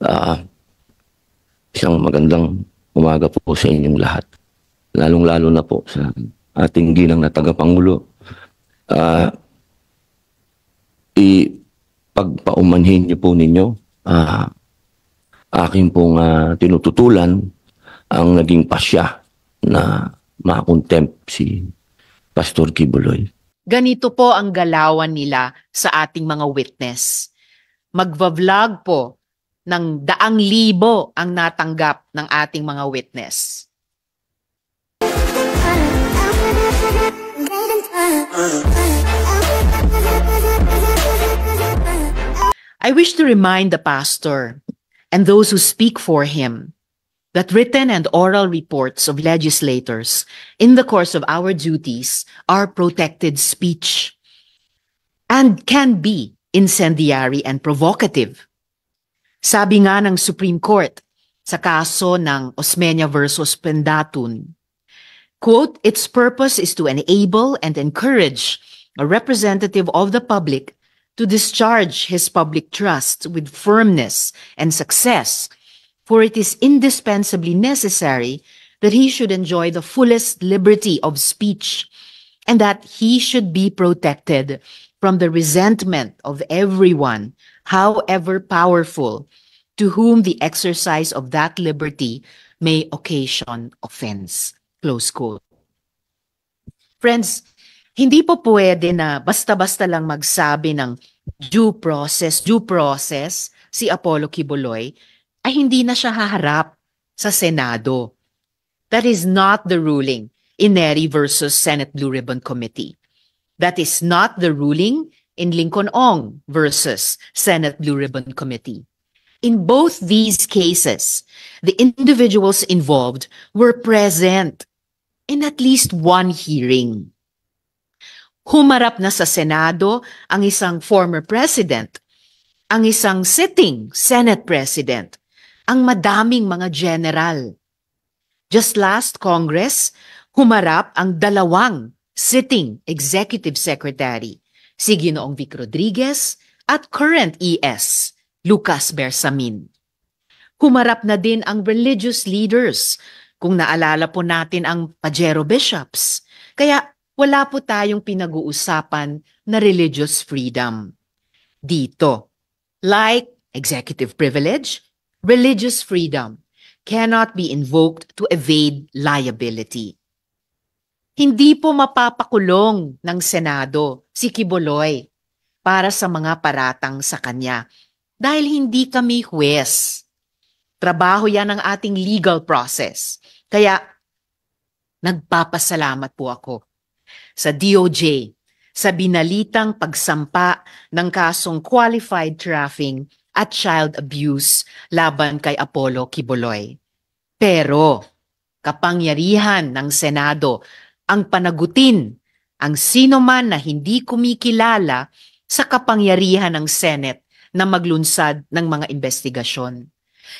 Uh, isang magandang umaga po sa inyong lahat. Lalong-lalo na po sa ating ginang na tagapangulo. Uh, ipagpaumanhin niyo po ninyo uh, ah, akin pong uh, tinututulan ang naging pasya na makontempt si Pastor Kibuloy. Ganito po ang galawan nila sa ating mga witness. Magva-vlog po ng daang libo ang natanggap ng ating mga witness. I wish to remind the pastor and those who speak for him that written and oral reports of legislators in the course of our duties are protected speech and can be incendiary and provocative. Sabi nga ng Supreme Court sa kaso ng Osmeña versus Pendatun, quote, its purpose is to enable and encourage a representative of the public to discharge his public trust with firmness and success, for it is indispensably necessary that he should enjoy the fullest liberty of speech and that he should be protected from the resentment of everyone, however powerful to whom the exercise of that liberty may occasion offense. Close quote. Friends, hindi po pwede na basta-basta lang magsabi ng due process, due process si Apollo Kibuloy ay hindi na siya haharap sa Senado. That is not the ruling in Neri versus Senate Blue Ribbon Committee. That is not the ruling in Lincoln Ong versus Senate Blue Ribbon Committee. In both these cases, the individuals involved were present in at least one hearing. Humarap na sa Senado ang isang former president, ang isang sitting Senate president, ang madaming mga general. Just last Congress, humarap ang dalawang sitting executive secretary, si Ginoong Vic Rodriguez at current ES, Lucas Bersamin. Humarap na din ang religious leaders kung naalala po natin ang Pajero Bishops. Kaya wala po tayong pinag-uusapan na religious freedom. Dito, like executive privilege, religious freedom cannot be invoked to evade liability. Hindi po mapapakulong ng Senado si Kiboloy para sa mga paratang sa kanya dahil hindi kami huwes. Trabaho yan ang ating legal process. Kaya nagpapasalamat po ako sa DOJ sa binalitang pagsampa ng kasong qualified trafficking at child abuse laban kay Apollo Kiboloy. Pero kapangyarihan ng Senado ang panagutin ang sino man na hindi kumikilala sa kapangyarihan ng Senate na maglunsad ng mga investigasyon.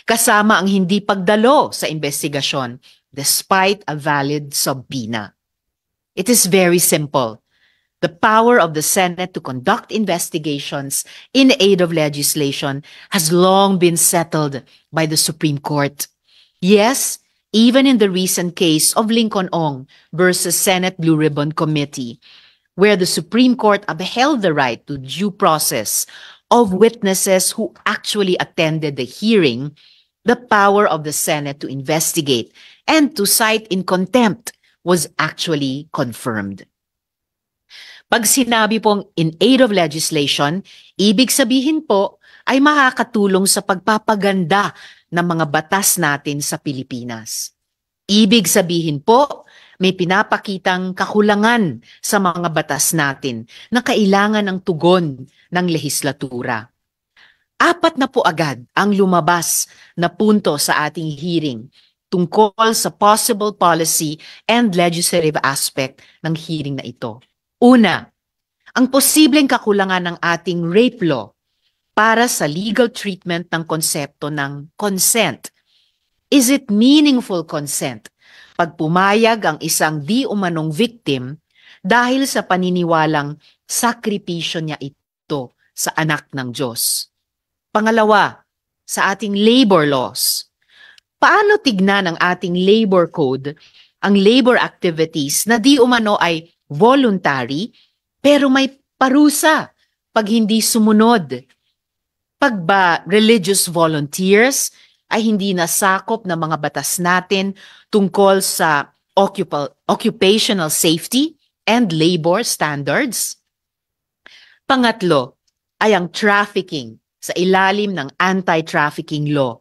Kasama ang hindi pagdalo sa investigasyon despite a valid subpoena. It is very simple. The power of the Senate to conduct investigations in aid of legislation has long been settled by the Supreme Court. Yes, even in the recent case of Lincoln Ong versus Senate Blue Ribbon Committee, where the Supreme Court upheld the right to due process of witnesses who actually attended the hearing the power of the Senate to investigate and to cite in contempt was actually confirmed. Pag sinabi pong in aid of legislation, ibig sabihin po ay makakatulong sa pagpapaganda ng mga batas natin sa Pilipinas. Ibig sabihin po, may pinapakitang kakulangan sa mga batas natin na kailangan ng tugon ng lehislatura. Apat na po agad ang lumabas na punto sa ating hearing tungkol sa possible policy and legislative aspect ng hearing na ito. Una, ang posibleng kakulangan ng ating rape law para sa legal treatment ng konsepto ng consent Is it meaningful consent? Pag pumayag ang isang di umanong victim dahil sa paniniwalang sakripisyo niya ito sa anak ng Diyos. Pangalawa, sa ating labor laws. Paano tignan ng ating labor code ang labor activities na di umano ay voluntary pero may parusa pag hindi sumunod? Pag ba religious volunteers, ay hindi nasakop ng mga batas natin tungkol sa occupational safety and labor standards. Pangatlo ay ang trafficking sa ilalim ng anti-trafficking law.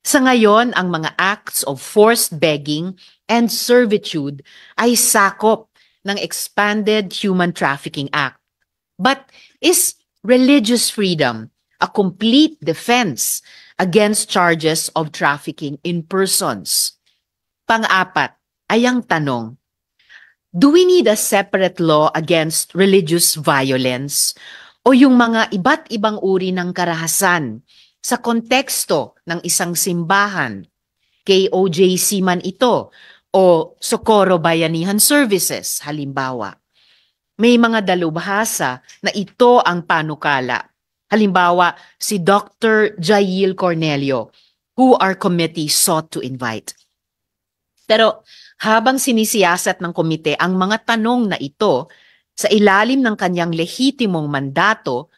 Sa ngayon, ang mga acts of forced begging and servitude ay sakop ng expanded Human Trafficking Act. But is religious freedom a complete defense against charges of trafficking in persons. Pang-apat ay ang tanong, do we need a separate law against religious violence o yung mga iba't ibang uri ng karahasan sa konteksto ng isang simbahan, KOJC man ito, o Socorro Bayanihan Services halimbawa. May mga dalubhasa na ito ang panukala Halimbawa, si Dr. Jail Cornelio, who our committee sought to invite. Pero habang sinisiyasat ng komite ang mga tanong na ito sa ilalim ng kanyang lehitimong mandato,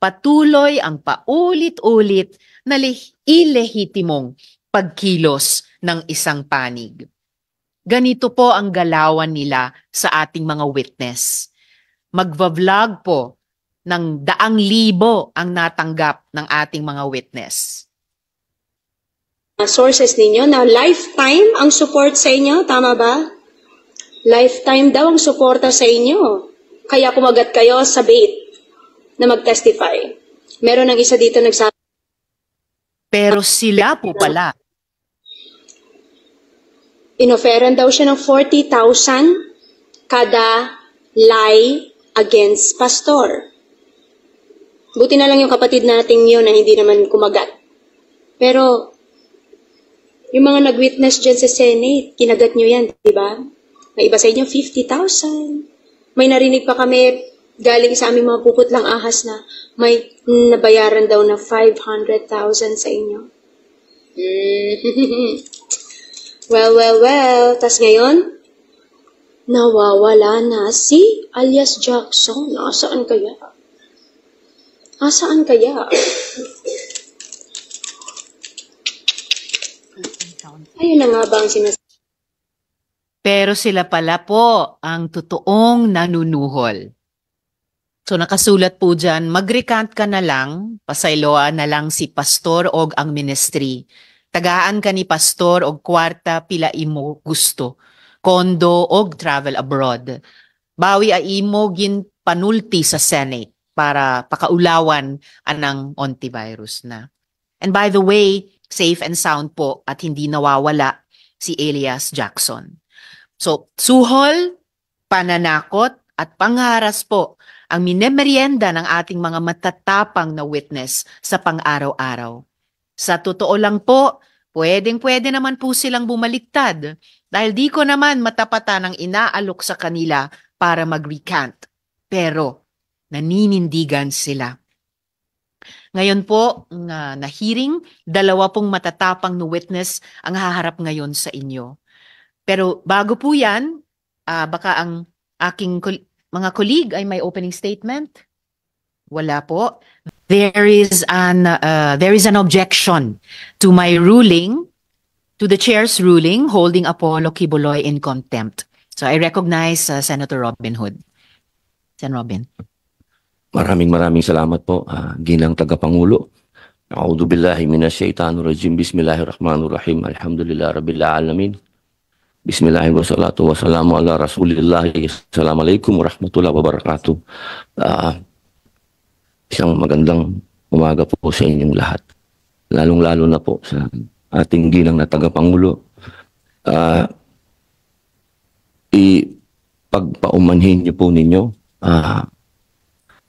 patuloy ang paulit-ulit na ilehitimong pagkilos ng isang panig. Ganito po ang galawan nila sa ating mga witness. Magva-vlog po ng daang libo ang natanggap ng ating mga witness. Sources ninyo na lifetime ang support sa inyo, tama ba? Lifetime daw ang suporta sa inyo. Kaya kumagat kayo sa bait na mag-testify. Meron ng isa dito nagsabi. Pero sila po pala. Inoferan daw siya ng 40,000 kada lie against pastor. Buti na lang yung kapatid nating yun na hindi naman kumagat. Pero, yung mga nag-witness dyan sa Senate, kinagat nyo yan, di ba? May iba sa inyo, 50,000. May narinig pa kami galing sa aming mga lang ahas na may nabayaran daw na 500,000 sa inyo. well, well, well. Tapos ngayon, nawawala na si alias Jackson. Nasaan kaya? Nasaan kaya? Ayun na nga ba ang sinasabi? Pero sila pala po ang totoong nanunuhol. So nakasulat po dyan, mag-recant ka na lang, pasayloa na lang si pastor og ang ministry. Tagaan ka ni pastor og kwarta pila imo gusto. Kondo og travel abroad. Bawi a imo gin panulti sa Senate para pakaulawan anang antivirus na. And by the way, safe and sound po at hindi nawawala si Elias Jackson. So, suhol, pananakot, at pangaras po ang minemeryenda ng ating mga matatapang na witness sa pang-araw-araw. Sa totoo lang po, pwedeng-pwede naman po silang bumaliktad dahil di ko naman matapatan ang inaalok sa kanila para mag-recant. Pero Naninindigan sila. Ngayon po, na, na hearing, dalawa pong matatapang na witness ang haharap ngayon sa inyo. Pero bago po yan, uh, baka ang aking mga colleague ay may opening statement. Wala po. There is an uh, there is an objection to my ruling, to the chair's ruling holding Apollo Kiboloy in contempt. So I recognize uh, Senator Robin Hood. Sen. Robin. Maraming maraming salamat po, uh, Ginang Tagapangulo. A'udhu billahi minasyaitanir rajim. Bismillahirrahmanirrahim. Alhamdulillah rabbil alamin. Bismillahirrahmanirrahim. Wassalatu wassalamu ala Rasulillah. Assalamualaikum warahmatullahi wabarakatuh. Uh, isang magandang umaga po sa inyong lahat. Lalong-lalo na po sa ating ginang na tagapangulo. Uh, ipagpaumanhin niyo po ninyo uh,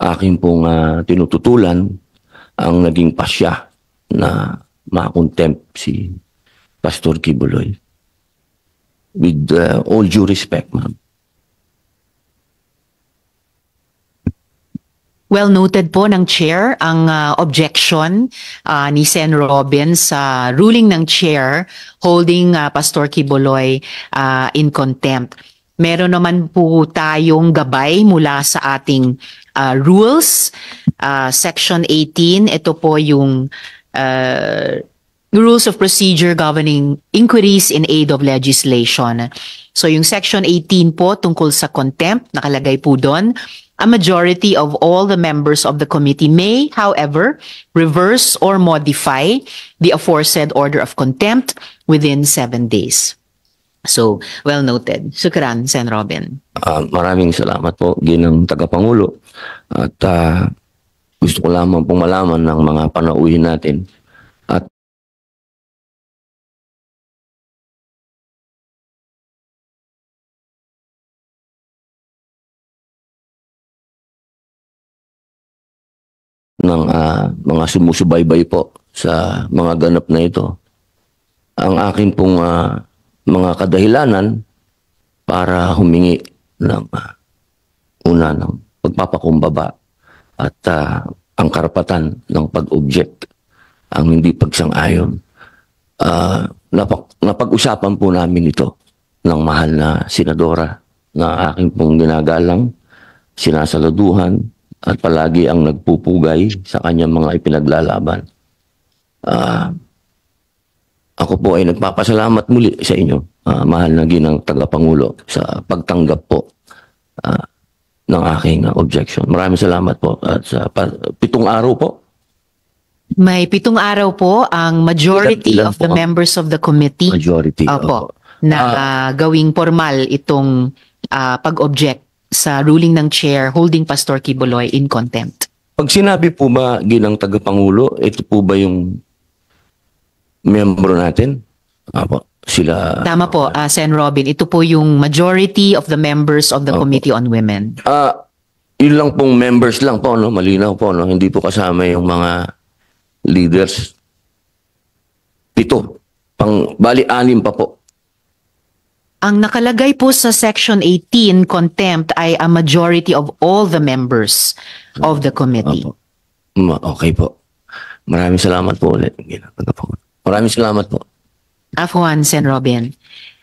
aking pong uh, tinututulan ang naging pasya na makontempt si Pastor Kibuloy. With uh, all due respect, ma'am. Well noted po ng chair ang uh, objection uh, ni Sen Robin sa ruling ng chair holding uh, Pastor Kiboloy uh, in contempt. Meron naman po tayong gabay mula sa ating uh, rules, uh, section 18, ito po yung uh, rules of procedure governing inquiries in aid of legislation. So yung section 18 po tungkol sa contempt, nakalagay po doon, A majority of all the members of the committee may, however, reverse or modify the aforesaid order of contempt within seven days. So, well noted. Sukran, Sen. Robin. Uh, maraming salamat po, Ginang Tagapangulo. At uh, gusto ko lamang pong malaman ng mga panauhin natin at ng uh, mga sumusubaybay po sa mga ganap na ito. Ang akin pong uh, mga kadahilanan para humingi ng uh, una ng pagpapakumbaba at uh, ang karapatan ng pag-object ang hindi pagsang-ayon. Uh, napag- napag-usapan po namin ito ng mahal na senadora na aking pong ginagalang, sinasaluduhan at palagi ang nagpupugay sa kanyang mga ipinaglalaban. Uh, ako po ay nagpapasalamat muli sa inyo, uh, mahal na ginang tagapangulo, sa pagtanggap po uh, ng aking uh, objection. Maraming salamat po at sa uh, pitong araw po. May pitong araw po ang majority ilan, ilan of the members of the committee. Majority. Opo. Opo. Na uh, gawing formal itong uh, pag-object sa ruling ng chair holding Pastor Kiboloy in contempt. Pag sinabi po ba ginang tagapangulo, ito po ba yung miyembro natin. Apo, sila... Tama po, uh, Sen. Robin. Ito po yung majority of the members of the Opo. Committee on Women. Ah, uh, yun lang pong members lang po, no? malinaw po. No? Hindi po kasama yung mga leaders. Pito. Pang, bali, anim pa po. Ang nakalagay po sa Section 18, contempt, ay a majority of all the members of the committee. Opo. Okay po. Maraming salamat po ulit. Ginagawa po. Maraming salamat po. Afwan, Sen. Robin.